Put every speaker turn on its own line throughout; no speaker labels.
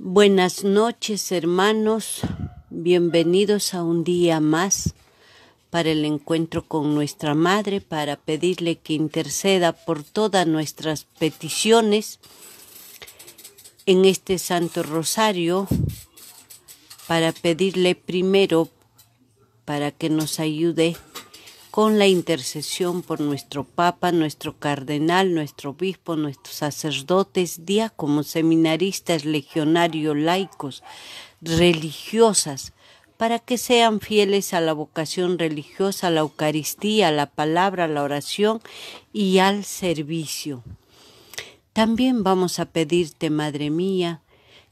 Buenas noches hermanos, bienvenidos a un día más para el encuentro con nuestra Madre, para pedirle que interceda por todas nuestras peticiones en este Santo Rosario, para pedirle primero para que nos ayude con la intercesión por nuestro Papa, nuestro Cardenal, nuestro Obispo, nuestros sacerdotes, diáconos, seminaristas, legionarios, laicos, religiosas, para que sean fieles a la vocación religiosa, a la Eucaristía, a la palabra, a la oración y al servicio. También vamos a pedirte, Madre mía,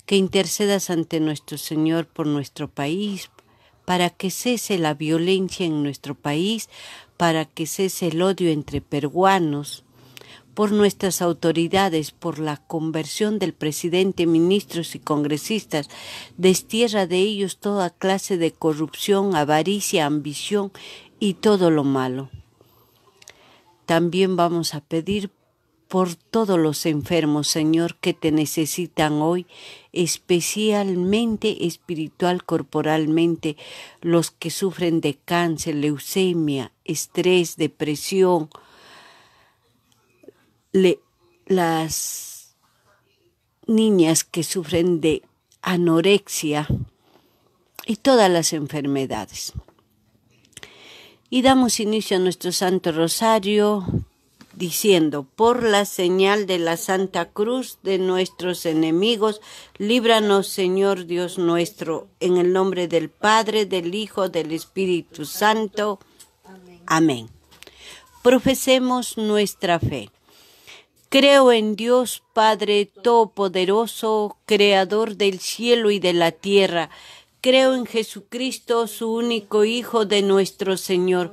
que intercedas ante nuestro Señor por nuestro país, para que cese la violencia en nuestro país, para que cese el odio entre peruanos, por nuestras autoridades, por la conversión del presidente, ministros y congresistas, destierra de ellos toda clase de corrupción, avaricia, ambición y todo lo malo. También vamos a pedir por todos los enfermos, Señor, que te necesitan hoy, especialmente espiritual, corporalmente, los que sufren de cáncer, leucemia, estrés, depresión, las niñas que sufren de anorexia y todas las enfermedades. Y damos inicio a nuestro Santo Rosario diciendo, por la señal de la Santa Cruz de nuestros enemigos, líbranos Señor Dios nuestro, en el nombre del Padre, del Hijo, del Espíritu Santo. Amén. Profesemos nuestra fe. Creo en Dios Padre Todopoderoso, Creador del cielo y de la tierra. Creo en Jesucristo, su único Hijo de nuestro Señor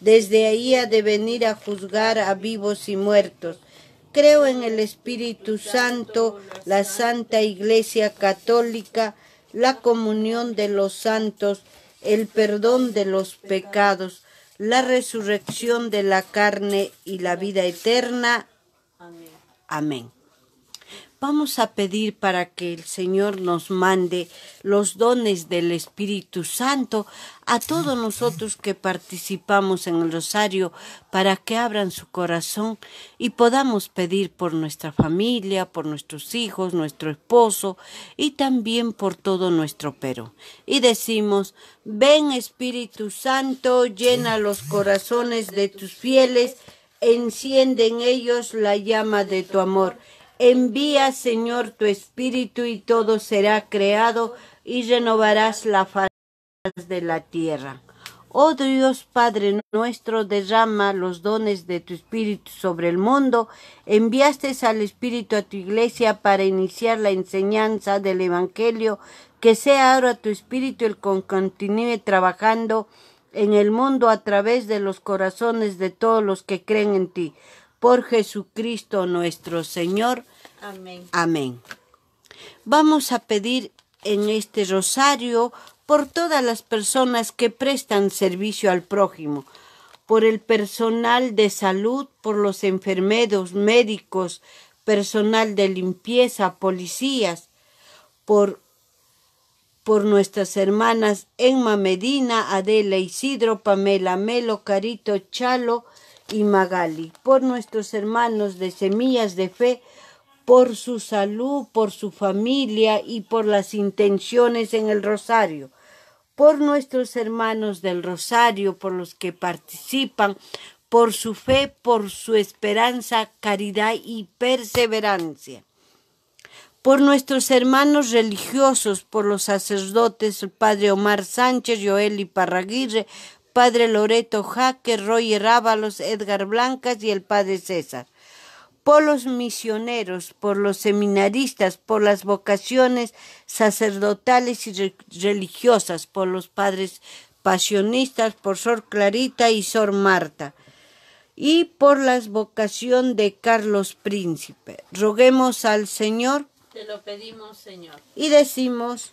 desde ahí ha de venir a juzgar a vivos y muertos. Creo en el Espíritu Santo, la Santa Iglesia Católica, la comunión de los santos, el perdón de los pecados, la resurrección de la carne y la vida eterna. Amén. Vamos a pedir para que el Señor nos mande los dones del Espíritu Santo a todos nosotros que participamos en el rosario para que abran su corazón y podamos pedir por nuestra familia, por nuestros hijos, nuestro esposo y también por todo nuestro pero. Y decimos, ven Espíritu Santo, llena los corazones de tus fieles, enciende en ellos la llama de tu amor Envía, Señor, tu espíritu y todo será creado y renovarás la faz de la tierra. Oh Dios Padre nuestro, derrama los dones de tu Espíritu sobre el mundo. Enviaste al Espíritu a tu iglesia para iniciar la enseñanza del Evangelio. Que sea ahora tu Espíritu el que continúe trabajando en el mundo a través de los corazones de todos los que creen en ti por Jesucristo nuestro Señor. Amén. Vamos a pedir en este rosario por todas las personas que prestan servicio al prójimo, por el personal de salud, por los enfermeros, médicos, personal de limpieza, policías, por, por nuestras hermanas Emma Medina, Adela Isidro, Pamela Melo, Carito Chalo, y Magali, por nuestros hermanos de Semillas de Fe, por su salud, por su familia y por las intenciones en el rosario, por nuestros hermanos del rosario, por los que participan, por su fe, por su esperanza, caridad y perseverancia por nuestros hermanos religiosos, por los sacerdotes, el padre Omar Sánchez, Joel y Parraguirre, padre Loreto Jaque, Roy Rábalos, Edgar Blancas y el padre César. Por los misioneros, por los seminaristas, por las vocaciones sacerdotales y religiosas, por los padres pasionistas, por Sor Clarita y Sor Marta y por la vocación de Carlos Príncipe. Roguemos al Señor.
Te lo pedimos, Señor.
Y decimos.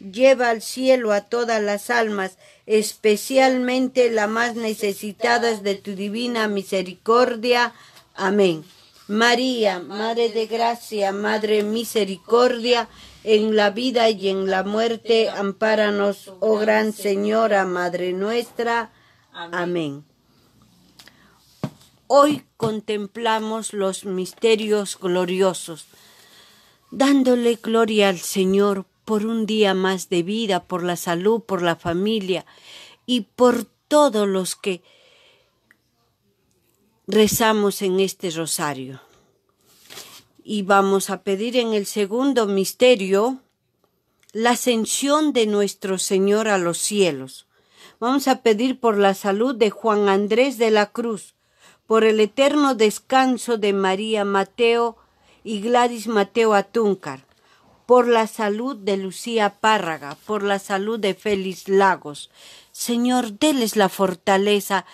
lleva al cielo a todas las almas, especialmente las más necesitadas de tu divina misericordia. Amén. María, Madre de Gracia, Madre Misericordia, en la vida y en la muerte, ampáranos, oh Gran Señora, Madre nuestra. Amén. Hoy contemplamos los misterios gloriosos, dándole gloria al Señor por un día más de vida, por la salud, por la familia y por todos los que rezamos en este rosario. Y vamos a pedir en el segundo misterio la ascensión de nuestro Señor a los cielos. Vamos a pedir por la salud de Juan Andrés de la Cruz, por el eterno descanso de María Mateo y Gladys Mateo Atúncar, por la salud de Lucía Párraga, por la salud de Félix Lagos. Señor, déles la fortaleza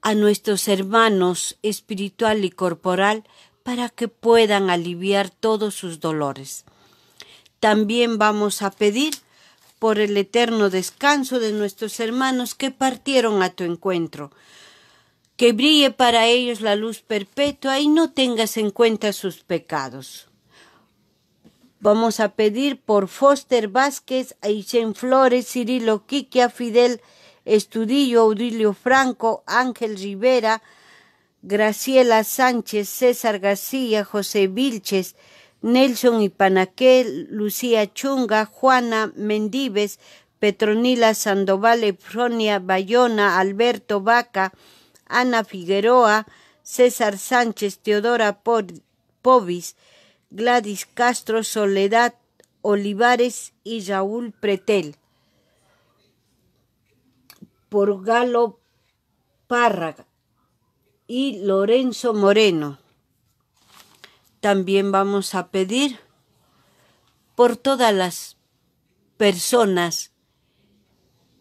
a nuestros hermanos espiritual y corporal para que puedan aliviar todos sus dolores. También vamos a pedir por el eterno descanso de nuestros hermanos que partieron a tu encuentro. Que brille para ellos la luz perpetua y no tengas en cuenta sus pecados. Vamos a pedir por Foster Vázquez, Aysén Flores, Cirilo Quiquia, Fidel Estudillo, Audilio Franco, Ángel Rivera, Graciela Sánchez, César García, José Vilches, Nelson Panaquel, Lucía Chunga, Juana Mendives, Petronila Sandoval, Efronia Bayona, Alberto Vaca, Ana Figueroa, César Sánchez, Teodora Povis, Gladys Castro, Soledad Olivares y Jaúl Pretel. Por Galo Párraga y Lorenzo Moreno. También vamos a pedir por todas las personas,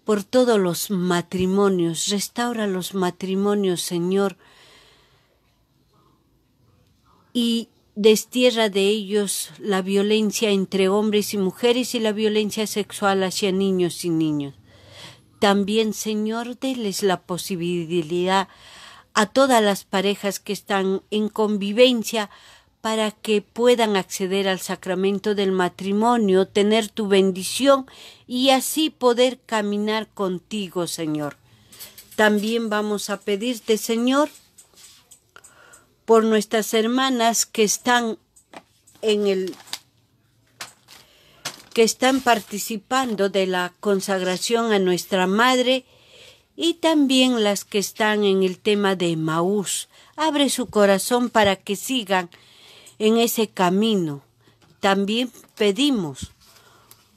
por todos los matrimonios. Restaura los matrimonios, Señor. Y destierra de ellos la violencia entre hombres y mujeres y la violencia sexual hacia niños y niños. También, Señor, déles la posibilidad a todas las parejas que están en convivencia para que puedan acceder al sacramento del matrimonio, tener tu bendición y así poder caminar contigo, Señor. También vamos a pedirte, Señor, por nuestras hermanas que están en el que están participando de la consagración a nuestra Madre y también las que están en el tema de Maús. Abre su corazón para que sigan en ese camino. También pedimos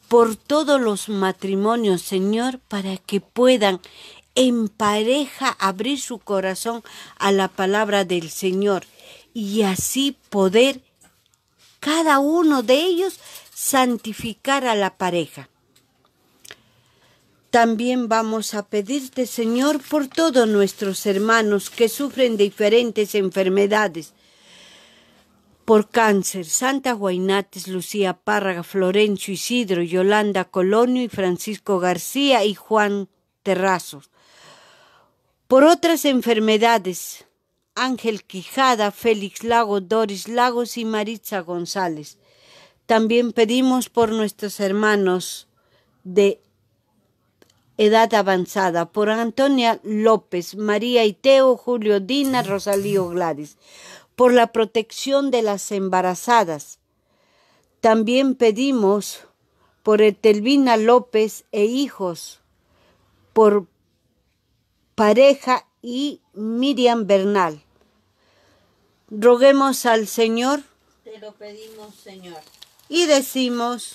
por todos los matrimonios, Señor, para que puedan en pareja abrir su corazón a la palabra del Señor y así poder cada uno de ellos santificar a la pareja. También vamos a pedirte, Señor, por todos nuestros hermanos que sufren diferentes enfermedades, por cáncer, Santa Guainates, Lucía Párraga, Florencio Isidro, Yolanda Colonio y Francisco García y Juan Terrazos, por otras enfermedades, Ángel Quijada, Félix Lago, Doris Lagos y Maritza González. También pedimos por nuestros hermanos de edad avanzada, por Antonia López, María Iteo, Julio Dina, Rosalío Gladys, por la protección de las embarazadas. También pedimos por Etelvina López e hijos, por pareja y Miriam Bernal. Roguemos al Señor.
Te lo pedimos, Señor.
Y decimos.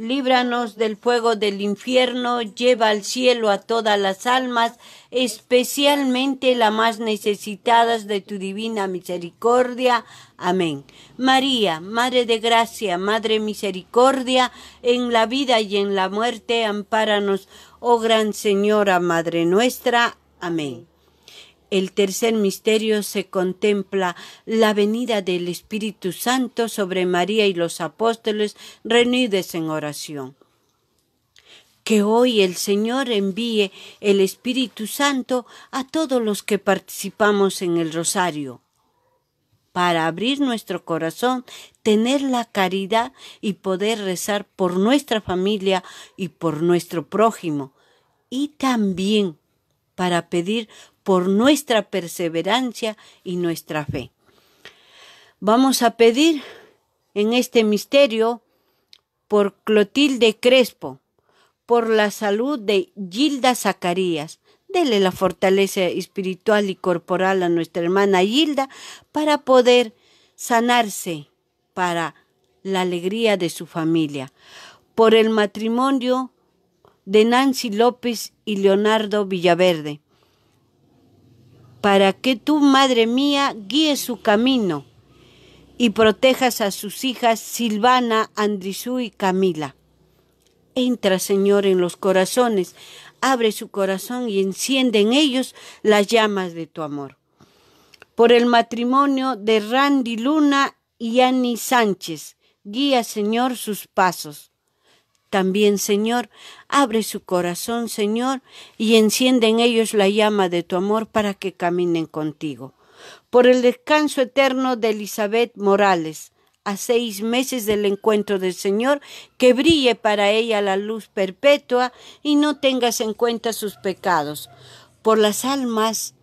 líbranos del fuego del infierno, lleva al cielo a todas las almas, especialmente las más necesitadas de tu divina misericordia. Amén. María, Madre de Gracia, Madre Misericordia, en la vida y en la muerte, ampáranos, oh Gran Señora, Madre nuestra. Amén. El tercer misterio se contempla la venida del Espíritu Santo sobre María y los apóstoles reunidos en oración. Que hoy el Señor envíe el Espíritu Santo a todos los que participamos en el rosario para abrir nuestro corazón, tener la caridad y poder rezar por nuestra familia y por nuestro prójimo, y también para pedir por nuestra perseverancia y nuestra fe. Vamos a pedir en este misterio por Clotilde Crespo, por la salud de Gilda Zacarías. Dele la fortaleza espiritual y corporal a nuestra hermana Gilda para poder sanarse para la alegría de su familia. Por el matrimonio de Nancy López y Leonardo Villaverde para que tu madre mía guíe su camino y protejas a sus hijas Silvana, Andrisú y Camila. Entra, Señor, en los corazones, abre su corazón y enciende en ellos las llamas de tu amor. Por el matrimonio de Randy Luna y Annie Sánchez, guía, Señor, sus pasos también, Señor. Abre su corazón, Señor, y enciende en ellos la llama de tu amor para que caminen contigo. Por el descanso eterno de Elizabeth Morales, a seis meses del encuentro del Señor, que brille para ella la luz perpetua y no tengas en cuenta sus pecados. Por las almas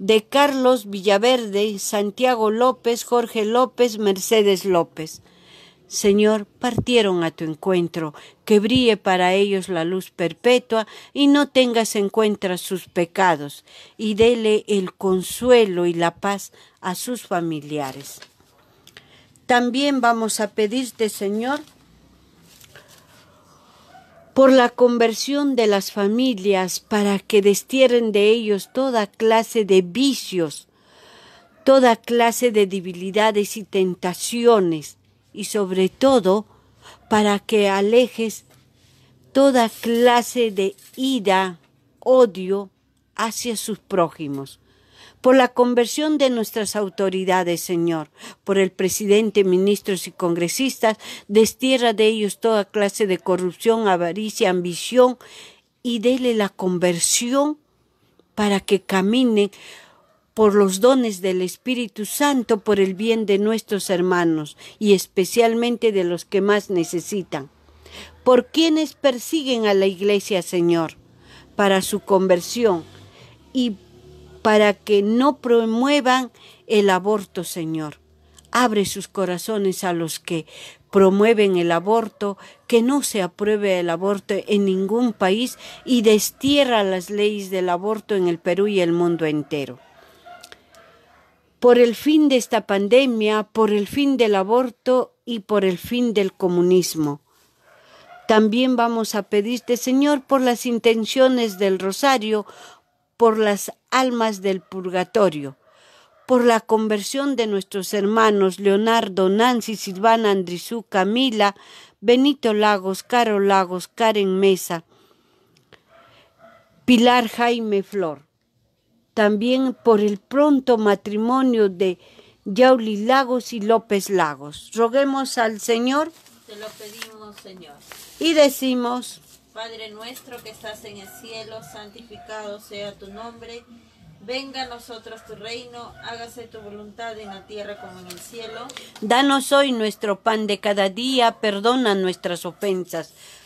de Carlos Villaverde, Santiago López, Jorge López, Mercedes López. Señor, partieron a tu encuentro, que brille para ellos la luz perpetua y no tengas en cuenta sus pecados, y dele el consuelo y la paz a sus familiares. También vamos a pedirte, Señor, por la conversión de las familias para que destierren de ellos toda clase de vicios, toda clase de debilidades y tentaciones y sobre todo para que alejes toda clase de ira, odio hacia sus prójimos. Por la conversión de nuestras autoridades, Señor, por el presidente, ministros y congresistas, destierra de ellos toda clase de corrupción, avaricia, ambición y dele la conversión para que caminen por los dones del Espíritu Santo por el bien de nuestros hermanos y especialmente de los que más necesitan. Por quienes persiguen a la iglesia, Señor, para su conversión y para que no promuevan el aborto, Señor. Abre sus corazones a los que promueven el aborto, que no se apruebe el aborto en ningún país y destierra las leyes del aborto en el Perú y el mundo entero por el fin de esta pandemia, por el fin del aborto y por el fin del comunismo. También vamos a pedirte, Señor, por las intenciones del rosario, por las almas del purgatorio, por la conversión de nuestros hermanos Leonardo, Nancy, Silvana, Andrizú, Camila, Benito Lagos, Caro Lagos, Karen Mesa, Pilar Jaime Flor también por el pronto matrimonio de Yauli Lagos y López Lagos. Roguemos al Señor.
Te lo pedimos, Señor.
Y decimos,
Padre nuestro que estás en el cielo, santificado sea tu nombre. Venga a nosotros tu reino, hágase tu voluntad en la tierra como en el cielo.
Danos hoy nuestro pan de cada día, perdona nuestras ofensas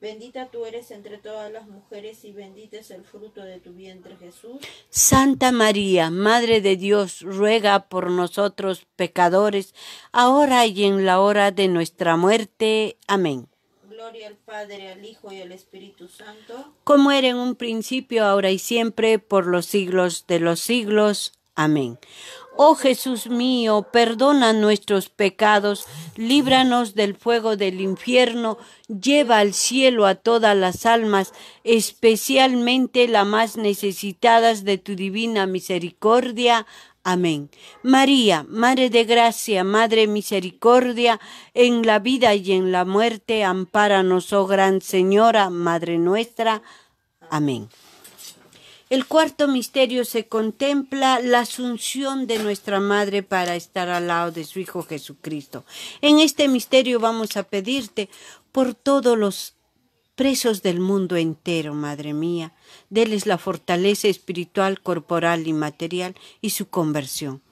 Bendita tú eres entre todas las mujeres y bendito es el fruto de tu vientre
Jesús. Santa María, Madre de Dios, ruega por nosotros pecadores, ahora y en la hora de nuestra muerte. Amén. Gloria al Padre, al Hijo y al Espíritu Santo. Como era en un principio, ahora y siempre, por los siglos de los siglos. Amén. Oh Jesús mío, perdona nuestros pecados, líbranos del fuego del infierno, lleva al cielo a todas las almas, especialmente las más necesitadas de tu divina misericordia. Amén. María, Madre de Gracia, Madre Misericordia, en la vida y en la muerte, ampáranos, oh Gran Señora, Madre nuestra. Amén. El cuarto misterio se contempla la asunción de nuestra Madre para estar al lado de su Hijo Jesucristo. En este misterio vamos a pedirte por todos los presos del mundo entero, Madre mía, deles la fortaleza espiritual, corporal y material y su conversión.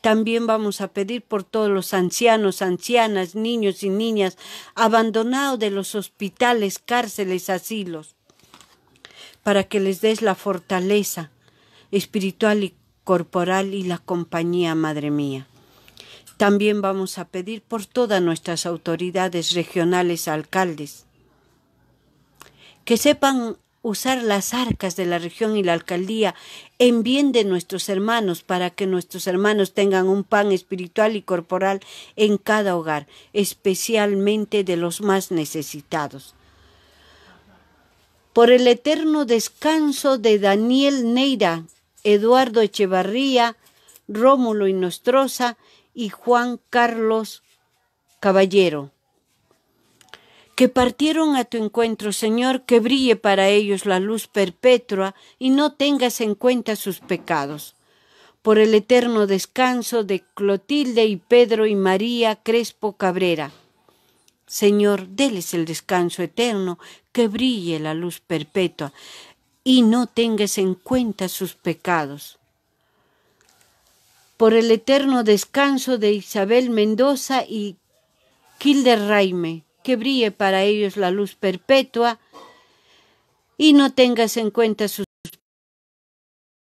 También vamos a pedir por todos los ancianos, ancianas, niños y niñas abandonados de los hospitales, cárceles, asilos para que les des la fortaleza espiritual y corporal y la compañía, Madre mía. También vamos a pedir por todas nuestras autoridades regionales, alcaldes, que sepan usar las arcas de la región y la alcaldía en bien de nuestros hermanos para que nuestros hermanos tengan un pan espiritual y corporal en cada hogar, especialmente de los más necesitados por el eterno descanso de Daniel Neira, Eduardo Echevarría, Rómulo Inostroza y Juan Carlos Caballero, que partieron a tu encuentro, Señor, que brille para ellos la luz perpetua y no tengas en cuenta sus pecados. Por el eterno descanso de Clotilde y Pedro y María Crespo Cabrera Señor, déles el descanso eterno, que brille la luz perpetua, y no tengas en cuenta sus pecados. Por el eterno descanso de Isabel Mendoza y Kilder Raime, que brille para ellos la luz perpetua, y no tengas en cuenta su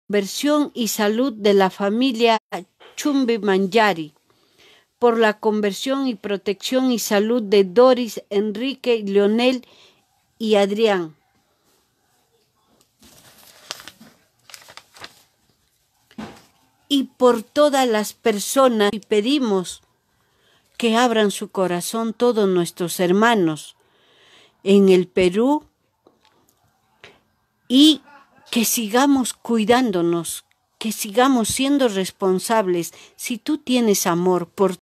versión y salud de la familia Chumbi Manjari por la conversión y protección y salud de Doris, Enrique, Leonel y Adrián. Y por todas las personas y pedimos que abran su corazón todos nuestros hermanos en el Perú y que sigamos cuidándonos, que sigamos siendo responsables. Si tú tienes amor por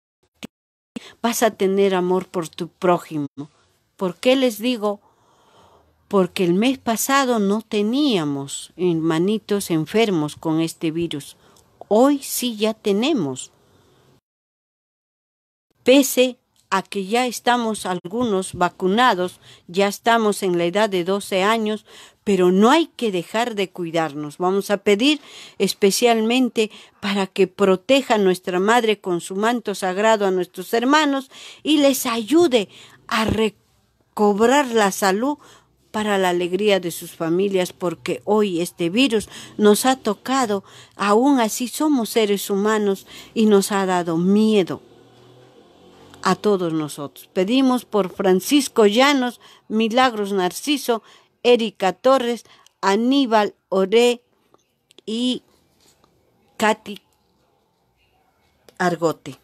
vas a tener amor por tu prójimo. ¿Por qué les digo? Porque el mes pasado no teníamos hermanitos enfermos con este virus. Hoy sí ya tenemos. Pese a que ya estamos algunos vacunados, ya estamos en la edad de 12 años, pero no hay que dejar de cuidarnos. Vamos a pedir especialmente para que proteja a nuestra Madre con su manto sagrado a nuestros hermanos y les ayude a recobrar la salud para la alegría de sus familias, porque hoy este virus nos ha tocado, aún así somos seres humanos y nos ha dado miedo a todos nosotros. Pedimos por Francisco Llanos, Milagros Narciso, Erika Torres, Aníbal Oré y Katy Argote.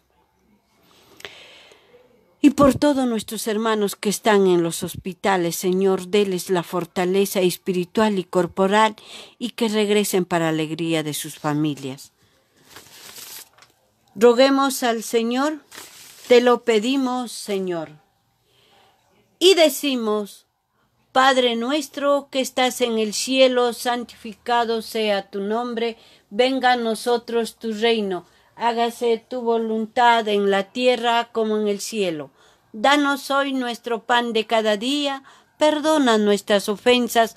Y por todos nuestros hermanos que están en los hospitales, Señor, déles la fortaleza espiritual y corporal y que regresen para alegría de sus familias. Roguemos al Señor te lo pedimos, Señor. Y decimos, Padre nuestro que estás en el cielo, santificado sea tu nombre, venga a nosotros tu reino, hágase tu voluntad en la tierra como en el cielo. Danos hoy nuestro pan de cada día, perdona nuestras ofensas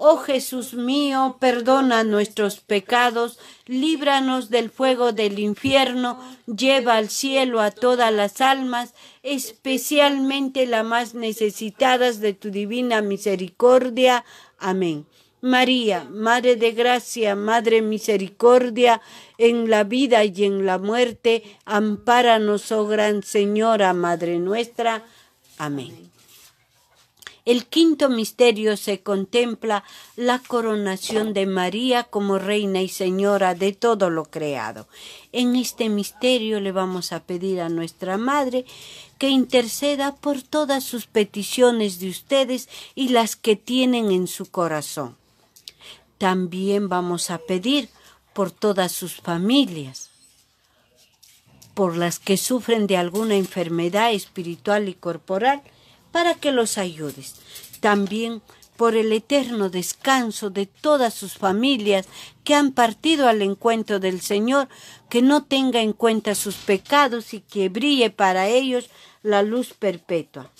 Oh Jesús mío, perdona nuestros pecados, líbranos del fuego del infierno, lleva al cielo a todas las almas, especialmente las más necesitadas de tu divina misericordia. Amén. María, Madre de Gracia, Madre Misericordia, en la vida y en la muerte, ampáranos, oh Gran Señora, Madre nuestra. Amén. El quinto misterio se contempla la coronación de María como Reina y Señora de todo lo creado. En este misterio le vamos a pedir a nuestra Madre que interceda por todas sus peticiones de ustedes y las que tienen en su corazón. También vamos a pedir por todas sus familias, por las que sufren de alguna enfermedad espiritual y corporal, para que los ayudes. También por el eterno descanso de todas sus familias que han partido al encuentro del Señor, que no tenga en cuenta sus pecados y que brille para ellos la luz perpetua.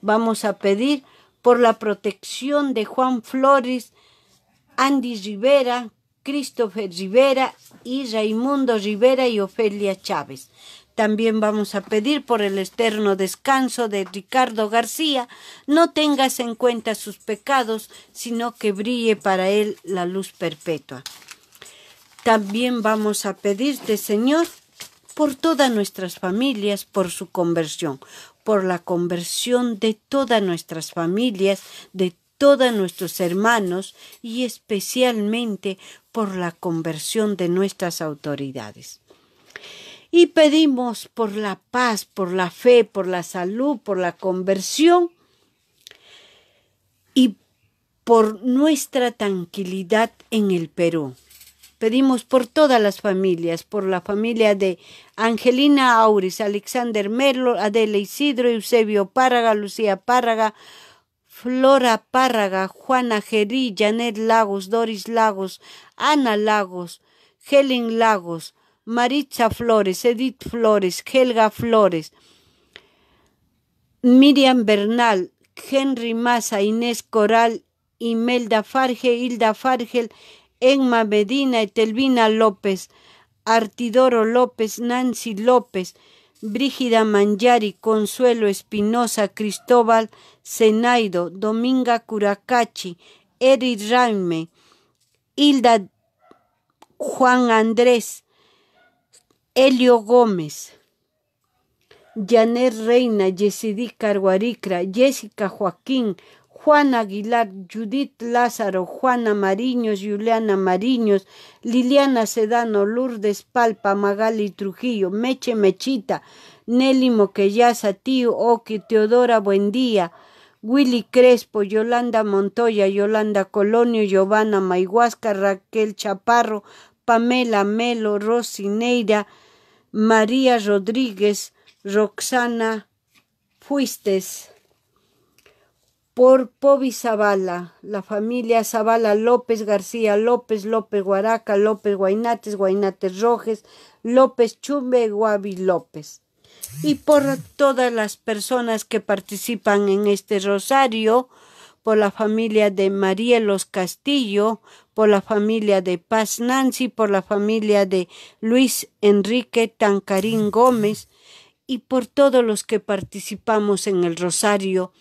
Vamos a pedir por la protección de Juan Flores, Andy Rivera, Christopher Rivera y Raimundo Rivera y Ofelia Chávez. También vamos a pedir por el externo descanso de Ricardo García. No tengas en cuenta sus pecados, sino que brille para él la luz perpetua. También vamos a pedirte, Señor, por todas nuestras familias, por su conversión, por la conversión de todas nuestras familias, de todos nuestros hermanos y especialmente por la conversión de nuestras autoridades y pedimos por la paz, por la fe, por la salud, por la conversión y por nuestra tranquilidad en el Perú. Pedimos por todas las familias, por la familia de Angelina Auris, Alexander Merlo, Adela Isidro, Eusebio Párraga, Lucía Párraga, Flora Párraga, Juana Gerí, Janet Lagos, Doris Lagos, Ana Lagos, Helen Lagos, Maritza Flores, Edith Flores, Helga Flores, Miriam Bernal, Henry Maza, Inés Coral, Imelda Farge, Hilda Fargel, Emma Medina, Etelvina López, Artidoro López, Nancy López, Brígida Mangiari, Consuelo Espinosa, Cristóbal Zenaido, Dominga Curacachi, Eri Raime, Hilda Juan Andrés, Elio Gómez, Janet Reina, Yesidí Carguaricra, Jessica Joaquín, Juan Aguilar, Judith Lázaro, Juana Mariños, Juliana Mariños, Liliana Sedano, Lourdes Palpa, Magali Trujillo, Meche Mechita, Nelly Moquellaza, Tío Oki, Teodora Buendía, Willy Crespo, Yolanda Montoya, Yolanda Colonio, Giovanna Maihuasca, Raquel Chaparro, Pamela Melo, Rosineira, María Rodríguez, Roxana Fuistes, por Pobi Zavala, la familia Zavala López García López, López Guaraca, López Guainates, Guainates Rojes, López Chumbe, Guavi López. Y por todas las personas que participan en este rosario, por la familia de María Los Castillo, por la familia de Paz Nancy, por la familia de Luis Enrique Tancarín Gómez y por todos los que participamos en el Rosario,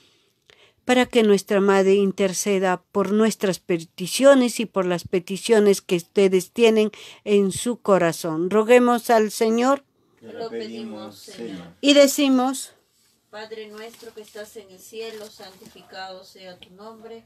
para que nuestra Madre interceda por nuestras peticiones y por las peticiones que ustedes tienen en su corazón. Roguemos al Señor.
Señor.
Y decimos,
Padre nuestro que estás en el cielo, santificado sea tu nombre.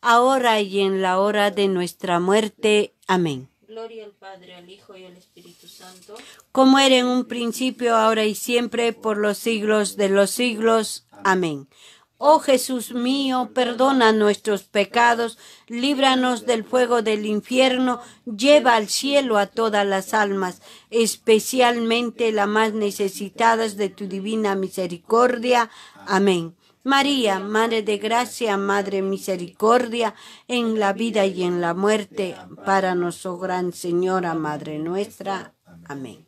ahora y en la hora de nuestra muerte. Amén. Gloria al Padre, al Hijo y al Espíritu Santo. Como era en un principio, ahora y siempre, por los siglos de los siglos. Amén. Oh Jesús mío, perdona nuestros pecados, líbranos del fuego del infierno, lleva al cielo a todas las almas, especialmente las más necesitadas de tu divina misericordia. Amén. María, Madre de Gracia, Madre Misericordia, en la vida y en la muerte, para nuestro oh Gran Señora, Madre nuestra. Amén.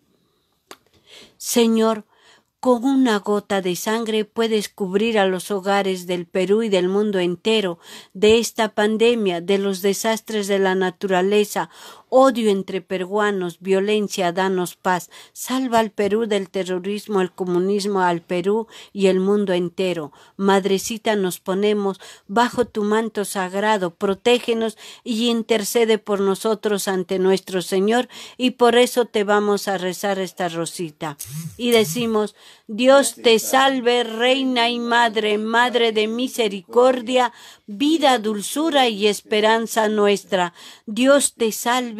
Señor, con una gota de sangre puedes cubrir a los hogares del Perú y del mundo entero de esta pandemia, de los desastres de la naturaleza odio entre peruanos, violencia, danos paz, salva al Perú del terrorismo, al comunismo, al Perú y el mundo entero. Madrecita, nos ponemos bajo tu manto sagrado, protégenos y intercede por nosotros ante nuestro Señor, y por eso te vamos a rezar esta rosita. Y decimos, Dios te salve, Reina y Madre, Madre de misericordia, vida, dulzura y esperanza nuestra. Dios te salve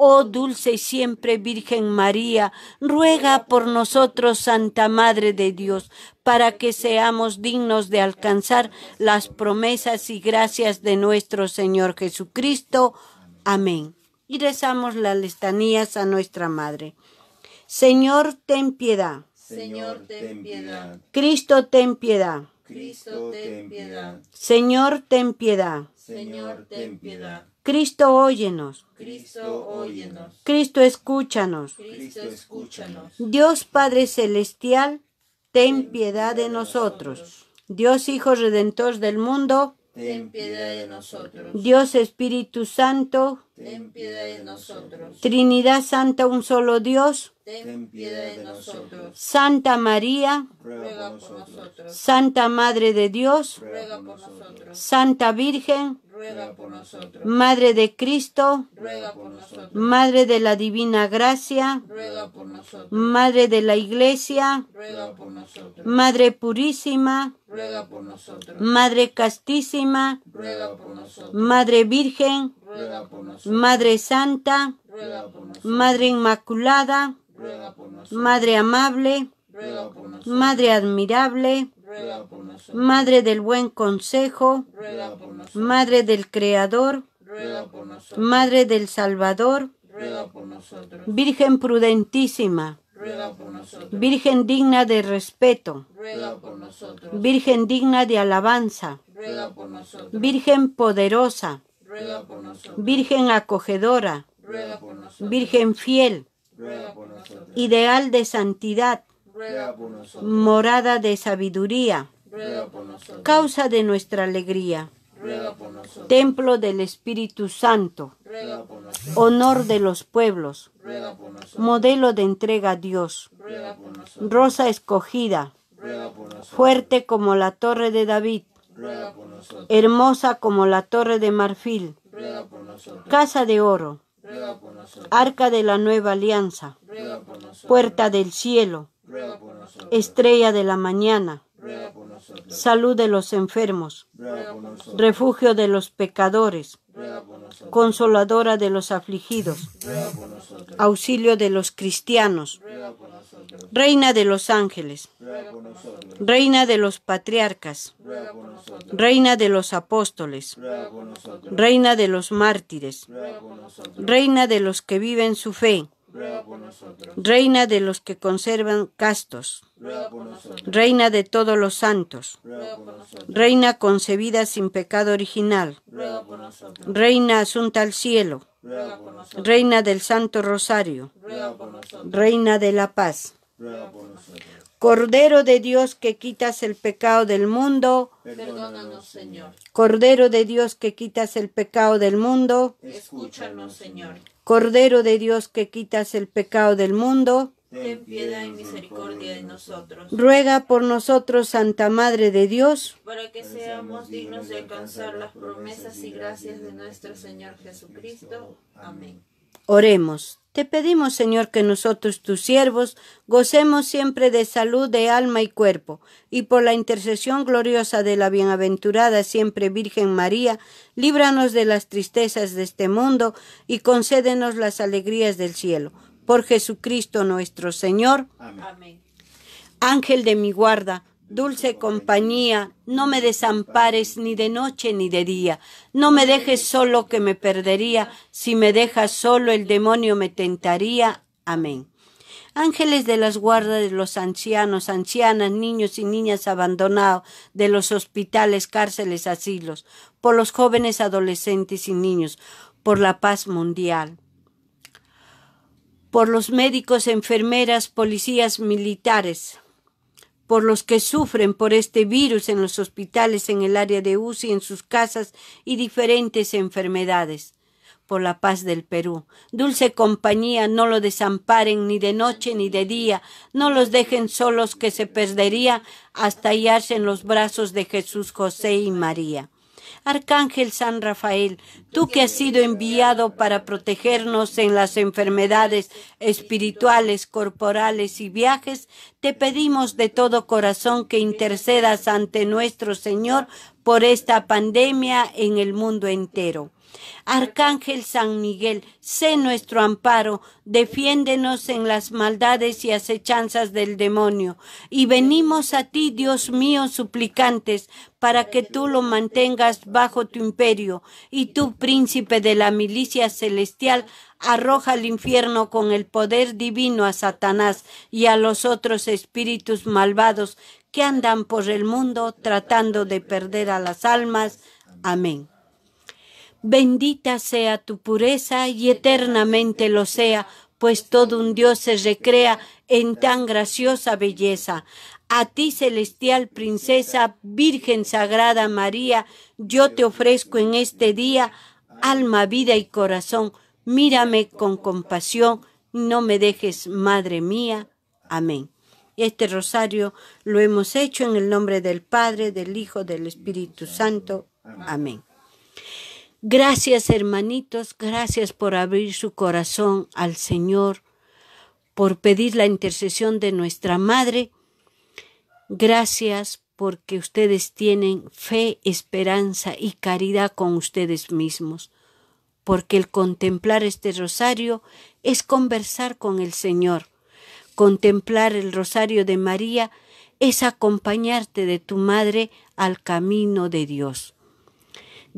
Oh dulce y siempre Virgen María, ruega por nosotros, Santa Madre de Dios, para que seamos dignos de alcanzar las promesas y gracias de nuestro Señor Jesucristo. Amén. Y rezamos las listanías a nuestra Madre. Señor, ten piedad.
Señor, ten piedad.
Cristo, ten piedad.
Cristo, ten piedad.
Señor, ten piedad.
Señor, ten
piedad. Cristo, óyenos. Cristo, óyenos. Cristo, escúchanos. Cristo,
escúchanos.
Dios Padre Celestial, ten piedad de nosotros. Dios Hijo Redentor del mundo,
ten piedad de nosotros. Dios
Espíritu Santo,
Ten piedad de nosotros.
Trinidad Santa, un solo Dios.
Ten piedad de nosotros.
Santa María, ruega por nosotros. Santa Madre de Dios, ruega por nosotros. Santa Virgen, ruega por nosotros. Madre de Cristo, ruega por nosotros. Madre de la Divina Gracia, ruega por nosotros. Madre de la Iglesia, ruega por nosotros. Madre Purísima, ruega por nosotros. Madre Castísima, ruega por nosotros. Madre Virgen, Madre Santa, Madre Inmaculada, Madre Amable, Madre Admirable, Madre del Buen Consejo, Madre del Creador, Madre del Salvador, Virgen prudentísima, Virgen digna de respeto, Virgen digna de alabanza, Virgen poderosa, Virgen acogedora, Virgen fiel, ideal de santidad, morada de sabiduría, causa de nuestra alegría. Templo del Espíritu Santo, honor de los pueblos, modelo de entrega a Dios, rosa escogida, fuerte como la torre de David, Hermosa como la torre de marfil, Casa de oro, Arca de la nueva alianza, Puerta del cielo, Estrella de la mañana, Salud de los enfermos, Refugio de los pecadores, Consoladora de los afligidos, Auxilio de los cristianos, Reina de los ángeles, Reina de los patriarcas, Reina de los apóstoles, Reina de los mártires, Reina de los que viven su fe, Reina de los que conservan castos, Reina de todos los santos, Reina concebida sin pecado original, Reina asunta al cielo, Reina del Santo Rosario, Reina de la Paz. Cordero de Dios que quitas el pecado del mundo,
perdónanos, Señor.
Cordero de Dios que quitas el pecado del mundo,
escúchanos, Señor.
Cordero de Dios que quitas el pecado del mundo,
ten piedad y misericordia de nosotros.
Ruega por nosotros, Santa Madre de Dios,
para que seamos dignos de alcanzar las promesas y gracias de nuestro Señor Jesucristo. Amén.
Oremos. Te pedimos, Señor, que nosotros, tus siervos, gocemos siempre de salud de alma y cuerpo, y por la intercesión gloriosa de la bienaventurada siempre Virgen María, líbranos de las tristezas de este mundo y concédenos las alegrías del cielo. Por Jesucristo nuestro Señor.
Amén.
Ángel de mi guarda, Dulce compañía, no me desampares ni de noche ni de día. No me dejes solo que me perdería. Si me dejas solo el demonio me tentaría. Amén. Ángeles de las guardas de los ancianos, ancianas, niños y niñas abandonados de los hospitales, cárceles, asilos, por los jóvenes adolescentes y niños, por la paz mundial por los médicos, enfermeras, policías, militares, por los que sufren por este virus en los hospitales, en el área de UCI, en sus casas y diferentes enfermedades. Por la paz del Perú. Dulce compañía, no lo desamparen ni de noche ni de día, no los dejen solos que se perdería hasta hallarse en los brazos de Jesús, José y María. Arcángel San Rafael, tú que has sido enviado para protegernos en las enfermedades espirituales, corporales y viajes, te pedimos de todo corazón que intercedas ante nuestro Señor por esta pandemia en el mundo entero. Arcángel San Miguel, sé nuestro amparo, defiéndenos en las maldades y acechanzas del demonio. Y venimos a ti, Dios mío, suplicantes, para que tú lo mantengas bajo tu imperio, y tú, príncipe de la milicia celestial, arroja al infierno con el poder divino a Satanás y a los otros espíritus malvados que andan por el mundo tratando de perder a las almas. Amén. Bendita sea tu pureza y eternamente lo sea, pues todo un Dios se recrea en tan graciosa belleza. A ti, celestial princesa, Virgen Sagrada María, yo te ofrezco en este día alma, vida y corazón. Mírame con compasión, no me dejes, Madre mía. Amén. Este rosario lo hemos hecho en el nombre del Padre, del Hijo, del Espíritu Santo. Amén. Gracias hermanitos, gracias por abrir su corazón al Señor, por pedir la intercesión de nuestra Madre. Gracias porque ustedes tienen fe, esperanza y caridad con ustedes mismos, porque el contemplar este rosario es conversar con el Señor. Contemplar el rosario de María es acompañarte de tu Madre al camino de Dios.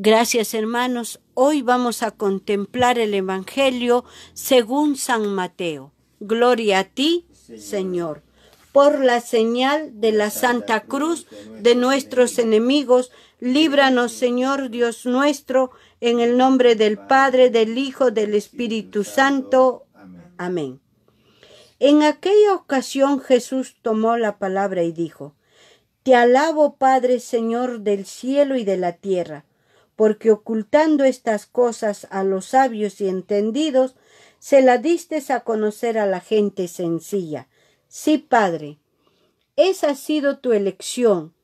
Gracias hermanos, hoy vamos a contemplar el Evangelio según San Mateo. Gloria a ti, Señor. Por la señal de la Santa Cruz de nuestros enemigos, líbranos Señor Dios nuestro, en el nombre del Padre, del Hijo, del Espíritu Santo. Amén. En aquella ocasión Jesús tomó la palabra y dijo, Te alabo Padre Señor del cielo y de la tierra porque ocultando estas cosas a los sabios y entendidos, se la diste a conocer a la gente sencilla. Sí, Padre, esa ha sido tu elección.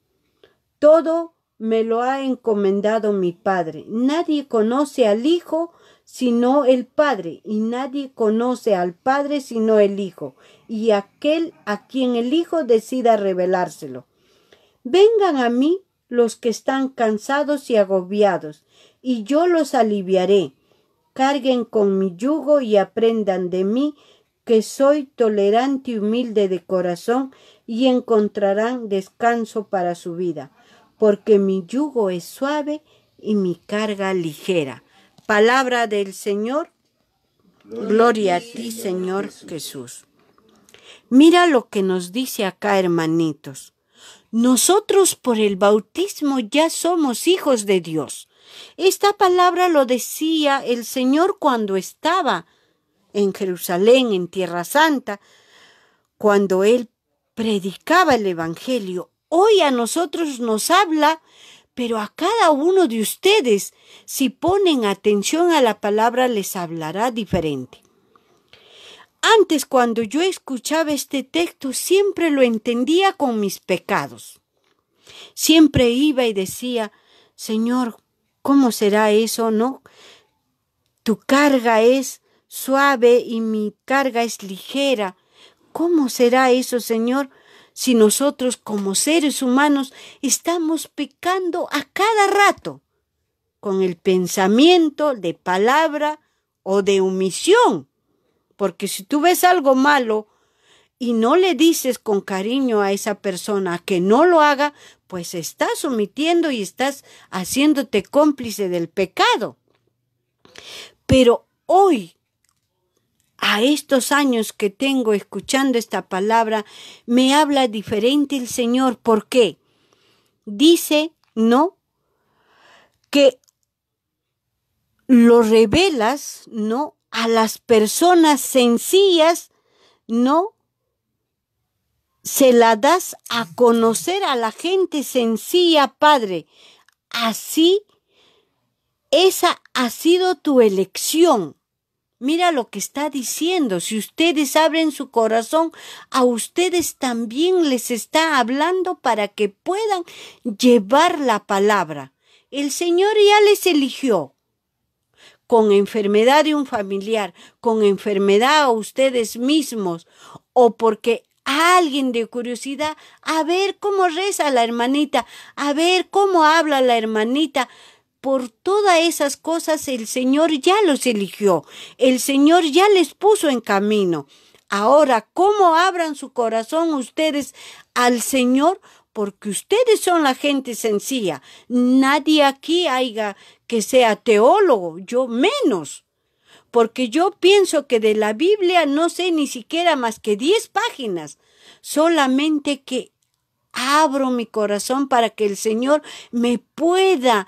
Todo me lo ha encomendado mi Padre. Nadie conoce al Hijo sino el Padre, y nadie conoce al Padre sino el Hijo, y aquel a quien el Hijo decida revelárselo. Vengan a mí los que están cansados y agobiados, y yo los aliviaré. Carguen con mi yugo y aprendan de mí, que soy tolerante y humilde de corazón, y encontrarán descanso para su vida, porque mi yugo es suave y mi carga ligera. Palabra del Señor. Gloria, a ti, Señor Jesús. Mira lo que nos dice acá, hermanitos. Nosotros por el bautismo ya somos hijos de Dios. Esta palabra lo decía el Señor cuando estaba en Jerusalén, en Tierra Santa, cuando Él predicaba el Evangelio. Hoy a nosotros nos habla, pero a cada uno de ustedes, si ponen atención a la palabra, les hablará diferente. Antes cuando yo escuchaba este texto siempre lo entendía con mis pecados. Siempre iba y decía, Señor, ¿cómo será eso, no? Tu carga es suave y mi carga es ligera. ¿Cómo será eso, Señor, si nosotros como seres humanos estamos pecando a cada rato con el pensamiento de palabra o de omisión? porque si tú ves algo malo y no le dices con cariño a esa persona que no lo haga, pues estás omitiendo y estás haciéndote cómplice del pecado. Pero hoy, a estos años que tengo escuchando esta palabra, me habla diferente el Señor. ¿Por qué? Dice, no, que lo revelas, no a las personas sencillas no se la das a conocer a la gente sencilla, Padre. Así, esa ha sido tu elección. Mira lo que está diciendo. Si ustedes abren su corazón, a ustedes también les está hablando para que puedan llevar la palabra. El Señor ya les eligió con enfermedad de un familiar, con enfermedad a ustedes mismos o porque alguien de curiosidad, a ver cómo reza la hermanita, a ver cómo habla la hermanita. Por todas esas cosas el Señor ya los eligió, el Señor ya les puso en camino. Ahora, ¿cómo abran su corazón ustedes al Señor? Porque ustedes son la gente sencilla. Nadie aquí haya que sea teólogo, yo menos, porque yo pienso que de la Biblia no sé ni siquiera más que diez páginas, solamente que abro mi corazón para que el Señor me pueda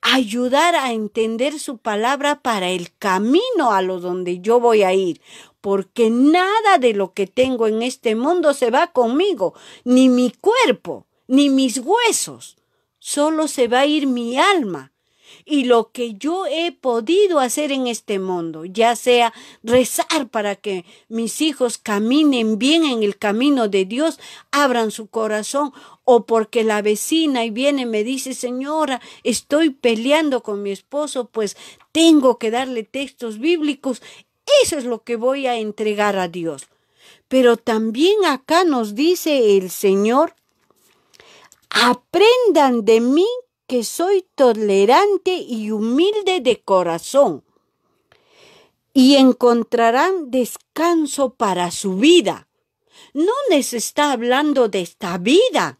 ayudar a entender su palabra para el camino a lo donde yo voy a ir, porque nada de lo que tengo en este mundo se va conmigo, ni mi cuerpo, ni mis huesos, solo se va a ir mi alma y lo que yo he podido hacer en este mundo, ya sea rezar para que mis hijos caminen bien en el camino de Dios, abran su corazón, o porque la vecina y viene y me dice, señora, estoy peleando con mi esposo, pues tengo que darle textos bíblicos, eso es lo que voy a entregar a Dios. Pero también acá nos dice el Señor, aprendan de mí que soy tolerante y humilde de corazón, y encontrarán descanso para su vida. No les está hablando de esta vida,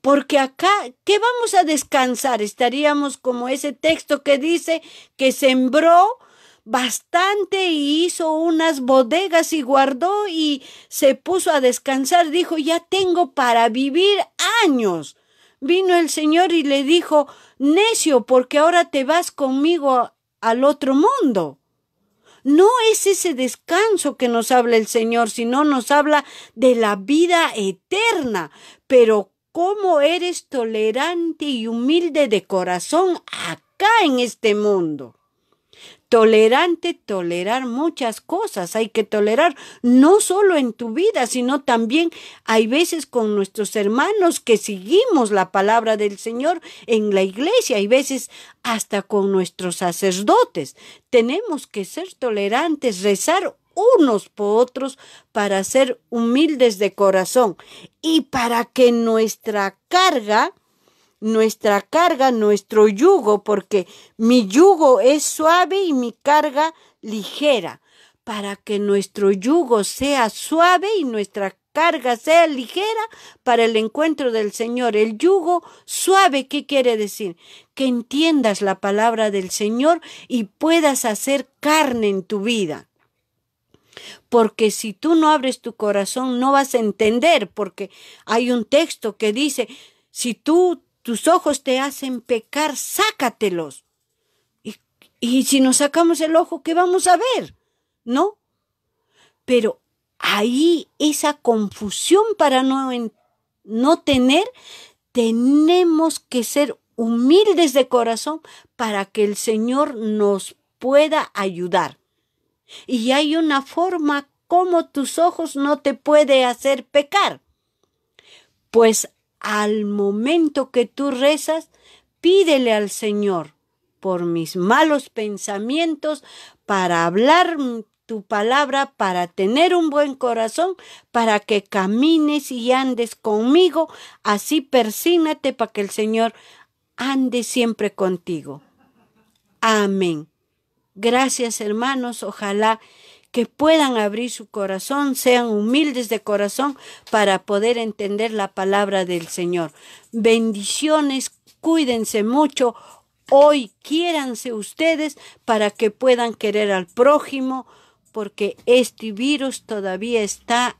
porque acá, ¿qué vamos a descansar? Estaríamos como ese texto que dice que sembró bastante y hizo unas bodegas y guardó y se puso a descansar. Dijo, ya tengo para vivir años. Vino el Señor y le dijo, necio, porque ahora te vas conmigo al otro mundo. No es ese descanso que nos habla el Señor, sino nos habla de la vida eterna. Pero cómo eres tolerante y humilde de corazón acá en este mundo tolerante, tolerar muchas cosas, hay que tolerar no solo en tu vida, sino también hay veces con nuestros hermanos que seguimos la palabra del Señor en la iglesia, hay veces hasta con nuestros sacerdotes. Tenemos que ser tolerantes, rezar unos por otros para ser humildes de corazón y para que nuestra carga nuestra carga, nuestro yugo, porque mi yugo es suave y mi carga ligera, para que nuestro yugo sea suave y nuestra carga sea ligera para el encuentro del Señor. El yugo suave, ¿qué quiere decir? Que entiendas la palabra del Señor y puedas hacer carne en tu vida. Porque si tú no abres tu corazón, no vas a entender, porque hay un texto que dice, si tú tus ojos te hacen pecar, sácatelos. Y, y si nos sacamos el ojo, ¿qué vamos a ver? ¿No? Pero ahí esa confusión para no, en, no tener, tenemos que ser humildes de corazón para que el Señor nos pueda ayudar. Y hay una forma como tus ojos no te puede hacer pecar. Pues al momento que tú rezas, pídele al Señor por mis malos pensamientos para hablar tu palabra, para tener un buen corazón, para que camines y andes conmigo, así persínate para que el Señor ande siempre contigo. Amén. Gracias hermanos, ojalá que puedan abrir su corazón, sean humildes de corazón para poder entender la palabra del Señor. Bendiciones, cuídense mucho. Hoy quiéranse ustedes para que puedan querer al prójimo, porque este virus todavía está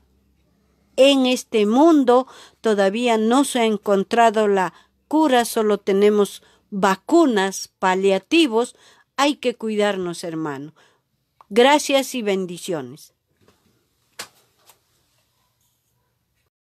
en este mundo, todavía no se ha encontrado la cura, solo tenemos vacunas, paliativos, hay que cuidarnos, hermano. Gracias y bendiciones.